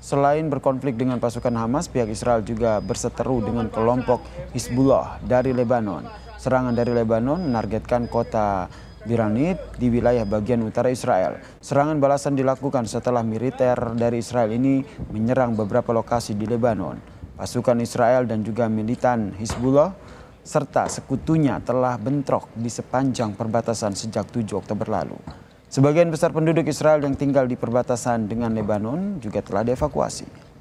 Selain berkonflik dengan pasukan Hamas, pihak Israel juga berseteru dengan kelompok Hizbullah dari Lebanon. Serangan dari Lebanon menargetkan kota Biranit di wilayah bagian utara Israel. Serangan balasan dilakukan setelah militer dari Israel ini menyerang beberapa lokasi di Lebanon. Pasukan Israel dan juga militan Hizbullah serta sekutunya telah bentrok di sepanjang perbatasan sejak 7 Oktober lalu. Sebagian besar penduduk Israel yang tinggal di perbatasan dengan Lebanon juga telah dievakuasi.